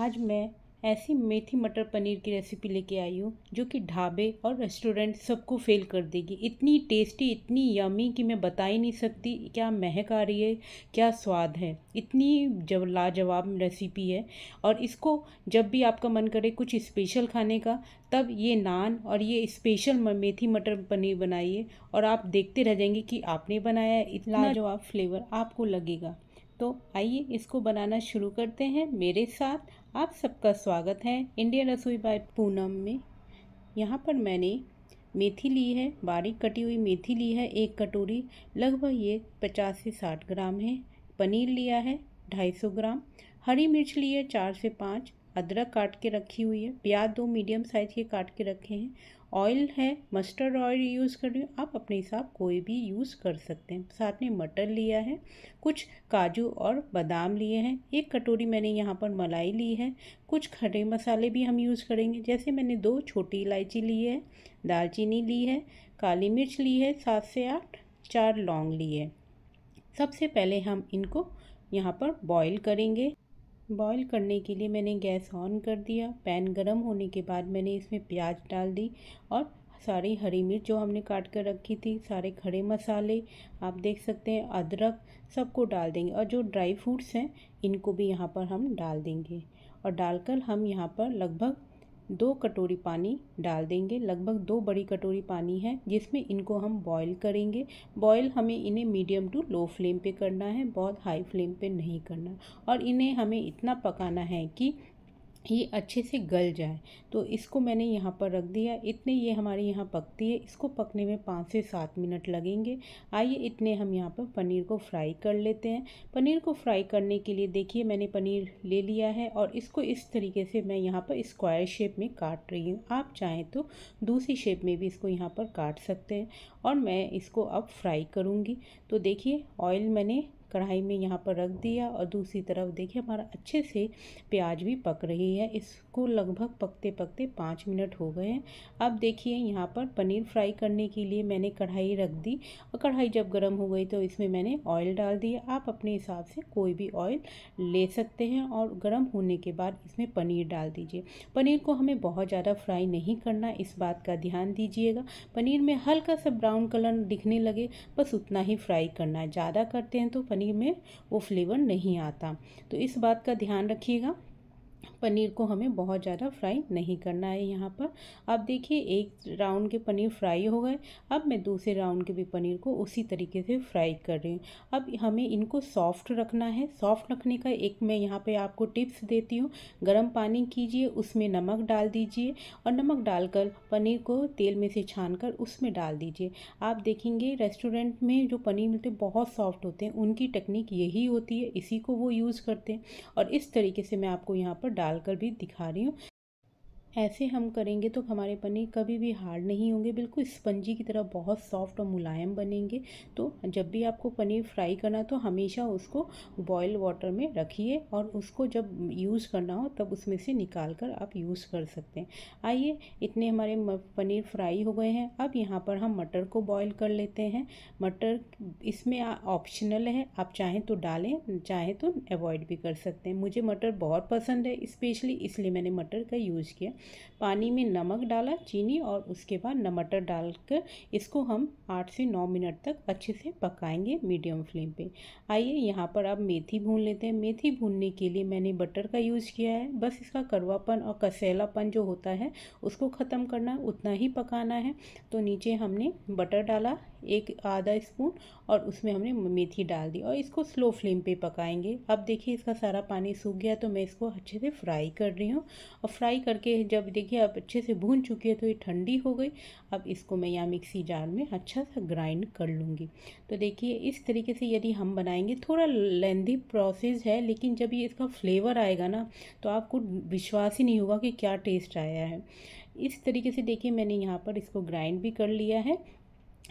आज मैं ऐसी मेथी मटर पनीर की रेसिपी लेके आई हूँ जो कि ढाबे और रेस्टोरेंट सबको फेल कर देगी इतनी टेस्टी इतनी यमी कि मैं बता ही नहीं सकती क्या महक आ रही है क्या स्वाद है इतनी जब लाजवाब रेसिपी है और इसको जब भी आपका मन करे कुछ स्पेशल खाने का तब ये नान और ये स्पेशल मेथी मटर पनीर बनाइए और आप देखते रह जाएंगे कि आपने बनाया इतना लाजवाब फ्लेवर आपको लगेगा तो आइए इसको बनाना शुरू करते हैं मेरे साथ आप सबका स्वागत है इंडियन रसोई बाय पूनम में यहाँ पर मैंने मेथी ली है बारीक कटी हुई मेथी ली है एक कटोरी लगभग ये पचास से साठ ग्राम है पनीर लिया है ढाई सौ ग्राम हरी मिर्च ली है चार से पाँच अदरक काट के रखी हुई है प्याज दो मीडियम साइज़ के काट के रखे हैं ऑयल है मस्टर्ड ऑयल यूज़ कर रही हूँ आप अपने हिसाब कोई भी यूज़ कर सकते हैं साथ में मटर लिया है कुछ काजू और बादाम लिए हैं एक कटोरी मैंने यहाँ पर मलाई ली है कुछ खड़े मसाले भी हम यूज़ करेंगे जैसे मैंने दो छोटी इलायची ली है दालचीनी ली है काली मिर्च ली है सात से आठ चार लौंग ली है सबसे पहले हम इनको यहाँ पर बॉईल करेंगे बॉईल करने के लिए मैंने गैस ऑन कर दिया पैन गरम होने के बाद मैंने इसमें प्याज डाल दी और सारी हरी मिर्च जो हमने काट कर रखी थी सारे खड़े मसाले आप देख सकते हैं अदरक सबको डाल देंगे और जो ड्राई फ्रूट्स हैं इनको भी यहाँ पर हम डाल देंगे और डालकर हम यहाँ पर लगभग दो कटोरी पानी डाल देंगे लगभग दो बड़ी कटोरी पानी है जिसमें इनको हम बॉईल करेंगे बॉईल हमें इन्हें मीडियम टू लो फ्लेम पे करना है बहुत हाई फ्लेम पे नहीं करना और इन्हें हमें इतना पकाना है कि ये अच्छे से गल जाए तो इसको मैंने यहाँ पर रख दिया इतने ये हमारे यहाँ पकती है इसको पकने में पाँच से सात मिनट लगेंगे आइए इतने हम यहाँ पर पनीर को फ्राई कर लेते हैं पनीर को फ्राई करने के लिए देखिए मैंने पनीर ले लिया है और इसको इस तरीके से मैं यहाँ पर स्क्वायर शेप में काट रही हूँ आप चाहें तो दूसरी शेप में भी इसको यहाँ पर काट सकते हैं और मैं इसको अब फ्राई करूँगी तो देखिए ऑयल मैंने कढ़ाई में यहाँ पर रख दिया और दूसरी तरफ देखिए हमारा अच्छे से प्याज भी पक रही है इसको लगभग पकते पकते पाँच मिनट हो गए हैं अब देखिए यहाँ पर पनीर फ्राई करने के लिए मैंने कढ़ाई रख दी और कढ़ाई जब गर्म हो गई तो इसमें मैंने ऑयल डाल दिया आप अपने हिसाब से कोई भी ऑयल ले सकते हैं और गर्म होने के बाद इसमें पनीर डाल दीजिए पनीर को हमें बहुत ज़्यादा फ्राई नहीं करना इस बात का ध्यान दीजिएगा पनीर में हल्का सा ब्राउन कलर दिखने लगे बस उतना ही फ्राई करना ज़्यादा करते हैं तो पनीर पानी में वो फ्लेवर नहीं आता तो इस बात का ध्यान रखिएगा पनीर को हमें बहुत ज़्यादा फ्राई नहीं करना है यहाँ पर अब देखिए एक राउंड के पनीर फ्राई हो गए अब मैं दूसरे राउंड के भी पनीर को उसी तरीके से फ्राई कर रही हूँ अब हमें इनको सॉफ्ट रखना है सॉफ्ट रखने का एक मैं यहाँ पे आपको टिप्स देती हूँ गर्म पानी कीजिए उसमें नमक डाल दीजिए और नमक डालकर पनीर को तेल में से छान कर उसमें डाल दीजिए आप देखेंगे रेस्टोरेंट में जो पनीर मिलते बहुत सॉफ्ट होते हैं उनकी टेक्निक यही होती है इसी को वो यूज़ करते हैं और इस तरीके से मैं आपको यहाँ पर डालकर भी दिखा रही हूँ ऐसे हम करेंगे तो हमारे पनीर कभी भी हार्ड नहीं होंगे बिल्कुल स्पंजी की तरह बहुत सॉफ्ट और मुलायम बनेंगे तो जब भी आपको पनीर फ्राई करना तो हमेशा उसको बॉयल वाटर में रखिए और उसको जब यूज़ करना हो तब उसमें से निकाल कर आप यूज़ कर सकते हैं आइए इतने हमारे पनीर फ्राई हो गए हैं अब यहाँ पर हम मटर को बॉयल कर लेते हैं मटर इसमें ऑप्शनल है आप चाहें तो डालें चाहें तो अवॉइड भी कर सकते हैं मुझे मटर बहुत पसंद है स्पेशली इसलिए मैंने मटर का यूज़ किया पानी में नमक डाला चीनी और उसके बाद नमटर डालकर इसको हम आठ से नौ मिनट तक अच्छे से पकाएंगे मीडियम फ्लेम पे आइए यहाँ पर अब मेथी भून लेते हैं मेथी भूनने के लिए मैंने बटर का यूज़ किया है बस इसका कड़वापन और कसैलापन जो होता है उसको ख़त्म करना उतना ही पकाना है तो नीचे हमने बटर डाला एक आधा स्पून और उसमें हमने मेथी डाल दी और इसको स्लो फ्लेम पे पकाएंगे अब देखिए इसका सारा पानी सूख गया तो मैं इसको अच्छे से फ्राई कर रही हूँ और फ्राई करके जब देखिए अब अच्छे से भून चुकी है तो ये ठंडी हो गई अब इसको मैं यहाँ मिक्सी जार में अच्छा सा ग्राइंड कर लूँगी तो देखिए इस तरीके से यदि हम बनाएंगे थोड़ा लेंदी प्रोसेस है लेकिन जब ये इसका फ्लेवर आएगा ना तो आपको विश्वास ही नहीं होगा कि क्या टेस्ट आया है इस तरीके से देखिए मैंने यहाँ पर इसको ग्राइंड भी कर लिया है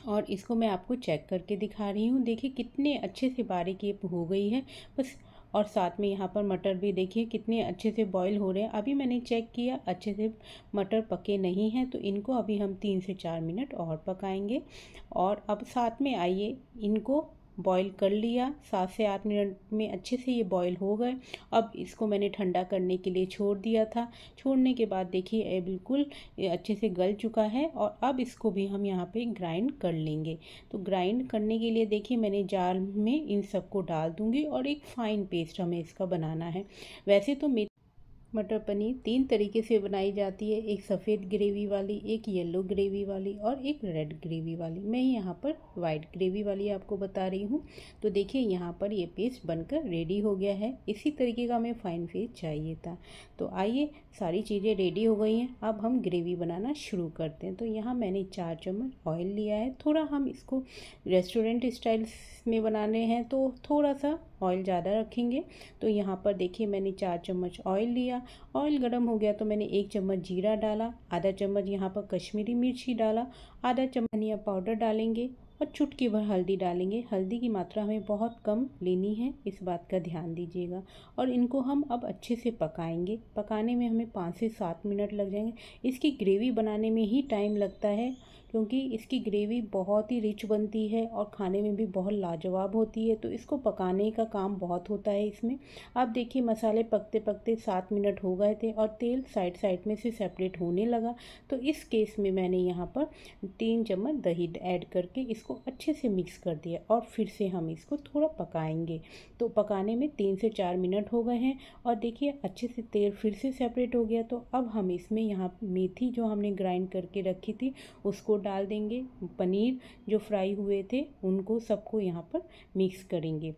और इसको मैं आपको चेक करके दिखा रही हूँ देखिए कितने अच्छे से बारीक ये हो गई है बस और साथ में यहाँ पर मटर भी देखिए कितने अच्छे से बॉईल हो रहे हैं अभी मैंने चेक किया अच्छे से मटर पके नहीं हैं तो इनको अभी हम तीन से चार मिनट और पकाएंगे और अब साथ में आइए इनको बॉईल कर लिया सात से आठ मिनट में अच्छे से ये बॉईल हो गए अब इसको मैंने ठंडा करने के लिए छोड़ दिया था छोड़ने के बाद देखिए ये बिल्कुल अच्छे से गल चुका है और अब इसको भी हम यहाँ पे ग्राइंड कर लेंगे तो ग्राइंड करने के लिए देखिए मैंने जार में इन सबको डाल दूँगी और एक फ़ाइन पेस्ट हमें इसका बनाना है वैसे तो मटर पनीर तीन तरीके से बनाई जाती है एक सफ़ेद ग्रेवी वाली एक येलो ग्रेवी वाली और एक रेड ग्रेवी वाली मैं यहाँ पर वाइट ग्रेवी वाली आपको बता रही हूँ तो देखिए यहाँ पर ये पेस्ट बनकर रेडी हो गया है इसी तरीके का हमें फाइन फेस चाहिए था तो आइए सारी चीज़ें रेडी हो गई हैं अब हम ग्रेवी बनाना शुरू करते हैं तो यहाँ मैंने चार चम्मच ऑयल लिया है थोड़ा हम इसको रेस्टोरेंट स्टाइल्स में बनाने हैं तो थोड़ा सा ऑयल ज़्यादा रखेंगे तो यहाँ पर देखिए मैंने चार चम्मच ऑयल लिया ऑयल गर्म हो गया तो मैंने एक चम्मच जीरा डाला आधा चम्मच यहाँ पर कश्मीरी मिर्ची डाला आधा चम्मच धनिया पाउडर डालेंगे और चुटकी भर हल्दी डालेंगे हल्दी की मात्रा हमें बहुत कम लेनी है इस बात का ध्यान दीजिएगा और इनको हम अब अच्छे से पकाएंगे पकाने में हमें पाँच से सात मिनट लग जाएंगे इसकी ग्रेवी बनाने में ही टाइम लगता है क्योंकि इसकी ग्रेवी बहुत ही रिच बनती है और खाने में भी बहुत लाजवाब होती है तो इसको पकाने का काम बहुत होता है इसमें आप देखिए मसाले पकते पकते सात मिनट हो गए थे और तेल साइड साइड में से सेपरेट होने लगा तो इस केस में मैंने यहाँ पर तीन चम्मच दही ऐड करके इसको अच्छे से मिक्स कर दिया और फिर से हम इसको थोड़ा पकाएंगे तो पकाने में तीन से चार मिनट हो गए हैं और देखिए अच्छे से तेल फिर से सेपरेट हो गया तो अब हम इसमें यहाँ मेथी जो हमने ग्राइंड करके रखी थी उसको डाल देंगे पनीर जो फ्राई हुए थे उनको सबको यहाँ पर मिक्स करेंगे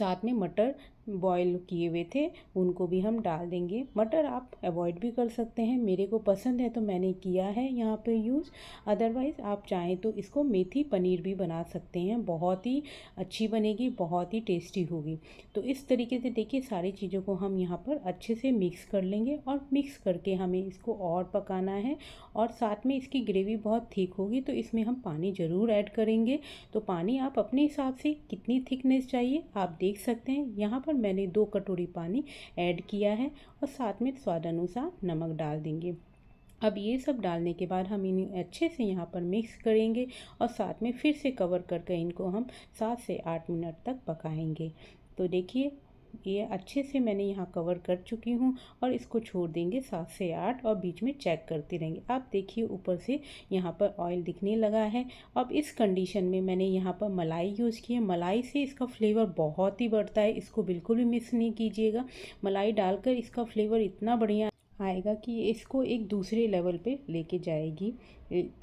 साथ में मटर बॉयल किए हुए थे उनको भी हम डाल देंगे मटर आप अवॉइड भी कर सकते हैं मेरे को पसंद है तो मैंने किया है यहाँ पे यूज़ अदरवाइज़ आप चाहें तो इसको मेथी पनीर भी बना सकते हैं बहुत ही अच्छी बनेगी बहुत ही टेस्टी होगी तो इस तरीके से देखिए सारी चीज़ों को हम यहाँ पर अच्छे से मिक्स कर लेंगे और मिक्स करके हमें इसको और पकाना है और साथ में इसकी ग्रेवी बहुत थिक होगी तो इसमें हम पानी ज़रूर ऐड करेंगे तो पानी आप अपने हिसाब से कितनी थिकनेस चाहिए आप देख सकते हैं यहाँ पर मैंने दो कटोरी पानी ऐड किया है और साथ में स्वाद अनुसार नमक डाल देंगे अब ये सब डालने के बाद हम इन्हें अच्छे से यहाँ पर मिक्स करेंगे और साथ में फिर से कवर करके इनको हम सात से आठ मिनट तक पकाएंगे तो देखिए ये अच्छे से मैंने यहाँ कवर कर चुकी हूँ और इसको छोड़ देंगे सात से आठ और बीच में चेक करते रहेंगे आप देखिए ऊपर से यहाँ पर ऑयल दिखने लगा है अब इस कंडीशन में मैंने यहाँ पर मलाई यूज़ की है मलाई से इसका फ्लेवर बहुत ही बढ़ता है इसको बिल्कुल भी मिस नहीं कीजिएगा मलाई डालकर इसका फ्लेवर इतना बढ़िया आएगा कि इसको एक दूसरे लेवल पे लेके जाएगी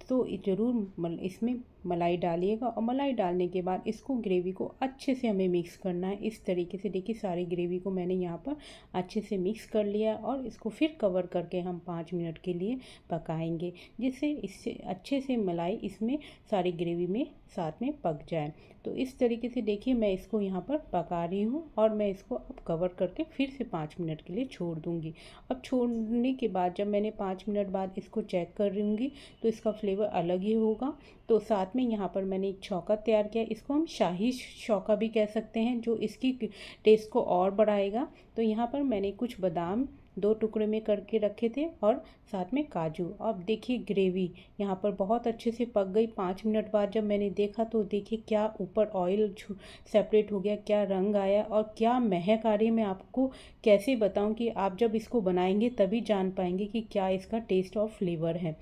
तो ज़रूर मल, इसमें मलाई डालिएगा और मलाई डालने के बाद इसको ग्रेवी को अच्छे से हमें मिक्स करना है इस तरीके से देखिए सारी ग्रेवी को मैंने यहाँ पर अच्छे से मिक्स कर लिया और इसको फिर कवर करके हम पाँच मिनट के लिए पकाएंगे जिससे इससे अच्छे से मलाई इसमें सारी ग्रेवी में साथ में पक जाए तो इस तरीके से देखिए मैं इसको यहाँ पर पका रही हूँ और मैं इसको अब कवर करके फिर से पाँच मिनट के लिए छोड़ दूँगी अब छोड़ने के बाद जब मैंने पाँच मिनट बाद इसको चेक कर लूँगी तो इसका फ्लेवर अलग ही होगा तो साथ में यहाँ पर मैंने एक चौका तैयार किया इसको हम शाही चौका भी कह सकते हैं जो इसकी टेस्ट को और बढ़ाएगा तो यहाँ पर मैंने कुछ बादाम दो टुकड़े में करके रखे थे और साथ में काजू अब देखिए ग्रेवी यहाँ पर बहुत अच्छे से पक गई पाँच मिनट बाद जब मैंने देखा तो देखिए क्या ऊपर ऑयल सेपरेट हो गया क्या रंग आया और क्या महक आ रही मैं आपको कैसे बताऊँ कि आप जब इसको बनाएंगे तभी जान पाएंगे कि क्या इसका टेस्ट और फ्लेवर है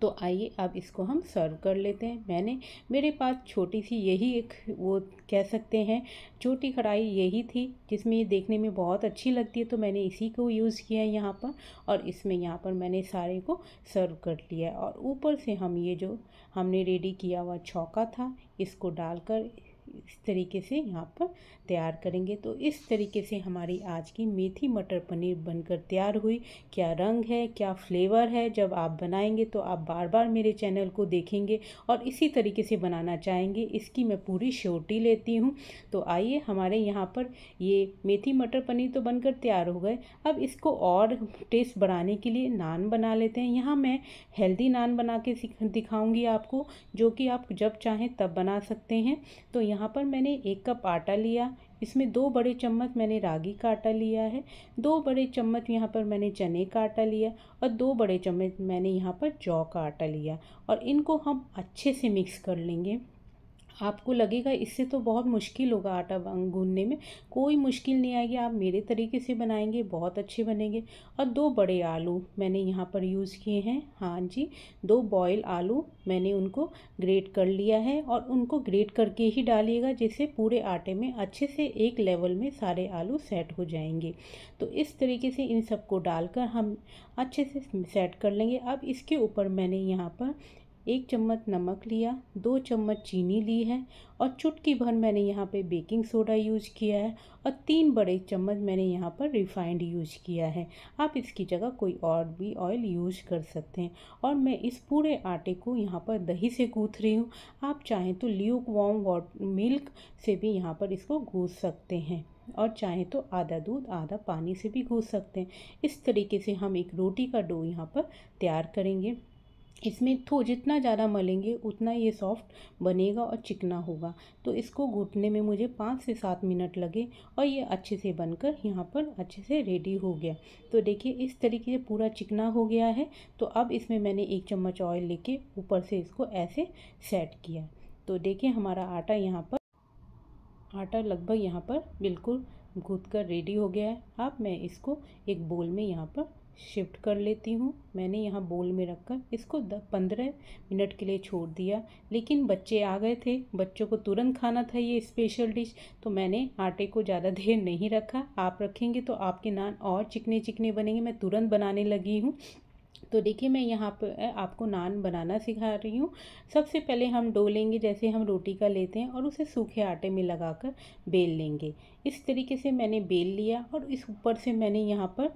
तो आइए अब इसको हम सर्व कर लेते हैं मैंने मेरे पास छोटी सी यही एक वो कह सकते हैं छोटी कढ़ाई यही थी जिसमें ये देखने में बहुत अच्छी लगती है तो मैंने इसी को यूज़ किया है यहाँ पर और इसमें यहाँ पर मैंने सारे को सर्व कर लिया और ऊपर से हम ये जो हमने रेडी किया हुआ छौका था इसको डालकर इस तरीके से यहाँ पर तैयार करेंगे तो इस तरीके से हमारी आज की मेथी मटर पनीर बनकर तैयार हुई क्या रंग है क्या फ्लेवर है जब आप बनाएंगे तो आप बार बार मेरे चैनल को देखेंगे और इसी तरीके से बनाना चाहेंगे इसकी मैं पूरी श्योरिटी लेती हूँ तो आइए हमारे यहाँ पर ये मेथी मटर पनीर तो बनकर तैयार हो गए अब इसको और टेस्ट बढ़ाने के लिए नान बना लेते हैं यहाँ मैं हेल्दी नान बना के दिखाऊँगी आपको जो कि आप जब चाहें तब बना सकते हैं तो यहाँ यहाँ पर मैंने एक कप आटा लिया इसमें दो बड़े चम्मच मैंने रागी का आटा लिया है दो बड़े चम्मच यहाँ पर मैंने चने का आटा लिया और दो बड़े चम्मच मैंने यहाँ पर जौ का आटा लिया और इनको हम अच्छे से मिक्स कर लेंगे आपको लगेगा इससे तो बहुत मुश्किल होगा आटा गूंदने में कोई मुश्किल नहीं आएगी आप मेरे तरीके से बनाएंगे बहुत अच्छे बनेंगे और दो बड़े आलू मैंने यहाँ पर यूज़ किए हैं हाँ जी दो बॉयल आलू मैंने उनको ग्रेट कर लिया है और उनको ग्रेट करके ही डालिएगा जिससे पूरे आटे में अच्छे से एक लेवल में सारे आलू सेट हो जाएंगे तो इस तरीके से इन सबको डालकर हम अच्छे से सेट कर लेंगे अब इसके ऊपर मैंने यहाँ पर एक चम्मच नमक लिया दो चम्मच चीनी ली है और चुटकी भर मैंने यहाँ पे बेकिंग सोडा यूज किया है और तीन बड़े चम्मच मैंने यहाँ पर रिफाइंड यूज किया है आप इसकी जगह कोई और भी ऑयल यूज कर सकते हैं और मैं इस पूरे आटे को यहाँ पर दही से गूँथ रही हूँ आप चाहें तो ल्यूक वॉम मिल्क से भी यहाँ पर इसको गूँथ सकते हैं और चाहे तो आधा दूध आधा पानी से भी गूँथ सकते हैं इस तरीके से हम एक रोटी का डो यहाँ पर तैयार करेंगे इसमें थो तो जितना ज़्यादा मलेंगे उतना ये सॉफ्ट बनेगा और चिकना होगा तो इसको घुटने में मुझे पाँच से सात मिनट लगे और ये अच्छे से बनकर यहाँ पर अच्छे से रेडी हो गया तो देखिए इस तरीके से पूरा चिकना हो गया है तो अब इसमें मैंने एक चम्मच ऑयल लेके ऊपर से इसको ऐसे सेट किया तो देखिए हमारा आटा यहाँ पर आटा लगभग यहाँ पर बिल्कुल घुट कर रेडी हो गया है अब मैं इसको एक बोल में यहाँ पर शिफ्ट कर लेती हूँ मैंने यहाँ बोल में रखकर इसको पंद्रह मिनट के लिए छोड़ दिया लेकिन बच्चे आ गए थे बच्चों को तुरंत खाना था ये स्पेशल डिश तो मैंने आटे को ज़्यादा देर नहीं रखा आप रखेंगे तो आपके नान और चिकने चिकने बनेंगे मैं तुरंत बनाने लगी हूँ तो देखिए मैं यहाँ पर आपको नान बनाना सिखा रही हूँ सबसे पहले हम डो लेंगे जैसे हम रोटी का लेते हैं और उसे सूखे आटे में लगाकर बेल लेंगे इस तरीके से मैंने बेल लिया और इस ऊपर से मैंने यहाँ पर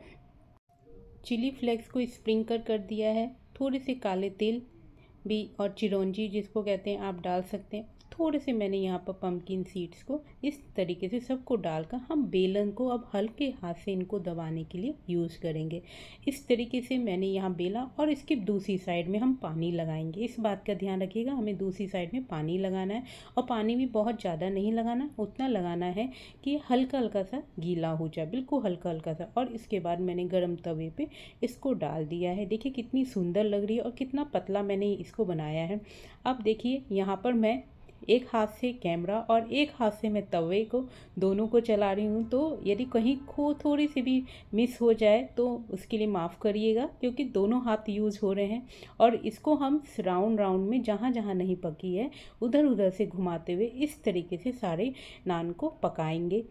चिली फ्लेक्स को स्प्रिंकल कर दिया है थोड़े से काले तिल भी और चिरौंजी जिसको कहते हैं आप डाल सकते हैं थोड़े से मैंने यहाँ पर पम्पकिन सीड्स को इस तरीके से सबको डालकर हम बेलन को अब हल्के हाथ से इनको दबाने के लिए यूज़ करेंगे इस तरीके से मैंने यहाँ बेला और इसके दूसरी साइड में हम पानी लगाएंगे इस बात का ध्यान रखिएगा हमें दूसरी साइड में पानी लगाना है और पानी भी बहुत ज़्यादा नहीं लगाना उतना लगाना है कि हल्का हल्का सा गीला हो जाए बिल्कुल हल्का हल्का सा और इसके बाद मैंने गर्म तवे पर इसको डाल दिया है देखिए कितनी सुंदर लग रही है और कितना पतला मैंने इस इसको बनाया है अब देखिए यहाँ पर मैं एक हाथ से कैमरा और एक हाथ से मैं तवे को दोनों को चला रही हूँ तो यदि कहीं खो थोड़ी सी भी मिस हो जाए तो उसके लिए माफ़ करिएगा क्योंकि दोनों हाथ यूज़ हो रहे हैं और इसको हम राउंड राउंड में जहाँ जहाँ नहीं पकी है उधर उधर से घुमाते हुए इस तरीके से सारे नान को पकाएंगे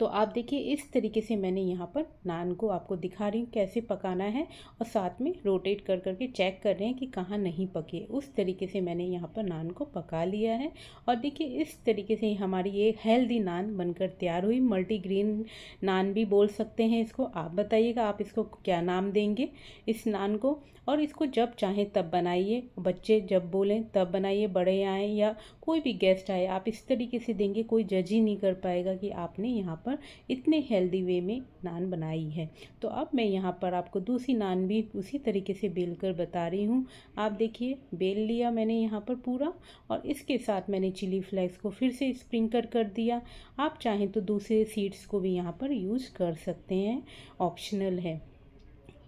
तो आप देखिए इस तरीके से मैंने यहाँ पर नान को आपको दिखा रही हूँ कैसे पकाना है और साथ में रोटेट कर करके चेक कर रहे हैं कि कहाँ नहीं पके उस तरीके से मैंने यहाँ पर नान को पका लिया है और देखिए इस तरीके से हमारी ये हेल्दी नान बनकर तैयार हुई ग्रीन नान भी बोल सकते हैं इसको आप बताइएगा आप इसको क्या नाम देंगे इस नान को और इसको जब चाहें तब बनाइए बच्चे जब बोलें तब बनाइए बड़े आएँ या कोई भी गेस्ट आए आप इस तरीके से देंगे कोई जज ही नहीं कर पाएगा कि आपने यहाँ यहाँ पर इतने हेल्दी वे में नान बनाई है तो अब मैं यहाँ पर आपको दूसरी नान भी उसी तरीके से बेल कर बता रही हूँ आप देखिए बेल लिया मैंने यहाँ पर पूरा और इसके साथ मैंने चिली फ्लेक्स को फिर से स्प्रिंकल कर दिया आप चाहें तो दूसरे सीड्स को भी यहाँ पर यूज़ कर सकते हैं ऑप्शनल है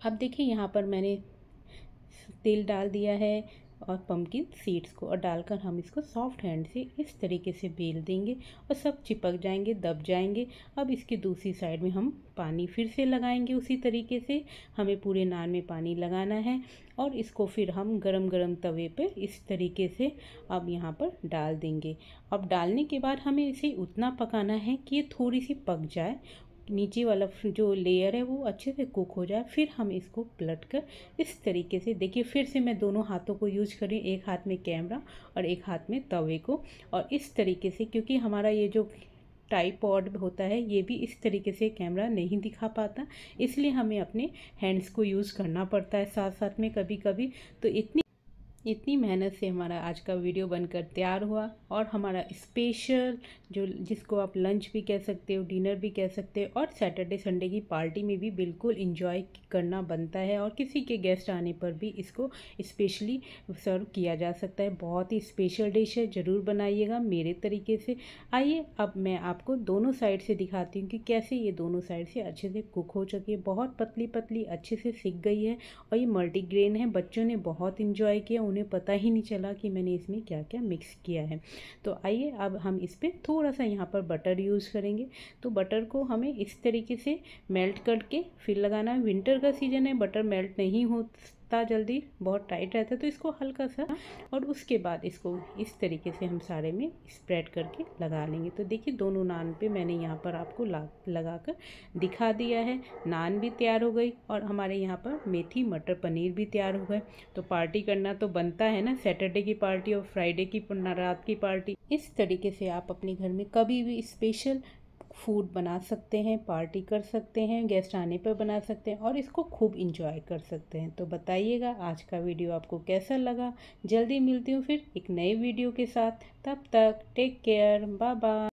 अब देखिए यहाँ पर मैंने तेल डाल दिया है और पम्पकिन सीड्स को और डालकर हम इसको सॉफ्ट हैंड से इस तरीके से बेल देंगे और सब चिपक जाएंगे दब जाएंगे अब इसकी दूसरी साइड में हम पानी फिर से लगाएंगे उसी तरीके से हमें पूरे नान में पानी लगाना है और इसको फिर हम गरम गरम तवे पे इस तरीके से अब यहाँ पर डाल देंगे अब डालने के बाद हमें इसे उतना पकाना है कि ये थोड़ी सी पक जाए नीचे वाला जो लेयर है वो अच्छे से कुक हो जाए फिर हम इसको पलट कर इस तरीके से देखिए फिर से मैं दोनों हाथों को यूज करी एक हाथ में कैमरा और एक हाथ में तवे को और इस तरीके से क्योंकि हमारा ये जो टाइपॉड होता है ये भी इस तरीके से कैमरा नहीं दिखा पाता इसलिए हमें अपने हैंड्स को यूज़ करना पड़ता है साथ साथ में कभी कभी तो इतनी इतनी मेहनत से हमारा आज का वीडियो बनकर तैयार हुआ और हमारा स्पेशल जो जिसको आप लंच भी कह सकते हो डिनर भी कह सकते हो और सैटरडे संडे की पार्टी में भी बिल्कुल इंजॉय करना बनता है और किसी के गेस्ट आने पर भी इसको स्पेशली सर्व किया जा सकता है बहुत ही स्पेशल डिश है ज़रूर बनाइएगा मेरे तरीके से आइए अब मैं आपको दोनों साइड से दिखाती हूँ कि कैसे ये दोनों साइड से अच्छे से कुक हो चुकी है बहुत पतली पतली अच्छे से सीख गई है और ये मल्टीग्रेन है बच्चों ने बहुत इन्जॉय किया उन्हें पता ही नहीं चला कि मैंने इसमें क्या क्या मिक्स किया है तो आइए अब हम इस पर थोड़ा सा यहाँ पर बटर यूज़ करेंगे तो बटर को हमें इस तरीके से मेल्ट करके फिर लगाना है विंटर का सीज़न है बटर मेल्ट नहीं हो पत्ता जल्दी बहुत टाइट रहता है तो इसको हल्का सा और उसके बाद इसको इस तरीके से हम साड़े में स्प्रेड करके लगा लेंगे तो देखिए दोनों नान पे मैंने यहाँ पर आपको लगा कर दिखा दिया है नान भी तैयार हो गई और हमारे यहाँ पर मेथी मटर पनीर भी तैयार हो गए तो पार्टी करना तो बनता है ना सैटरडे की पार्टी और फ्राइडे की रात की पार्टी इस तरीके से आप अपने घर में कभी भी स्पेशल फूड बना सकते हैं पार्टी कर सकते हैं गेस्ट आने पर बना सकते हैं और इसको खूब इंजॉय कर सकते हैं तो बताइएगा आज का वीडियो आपको कैसा लगा जल्दी मिलती हूँ फिर एक नए वीडियो के साथ तब तक टेक केयर बाय बाय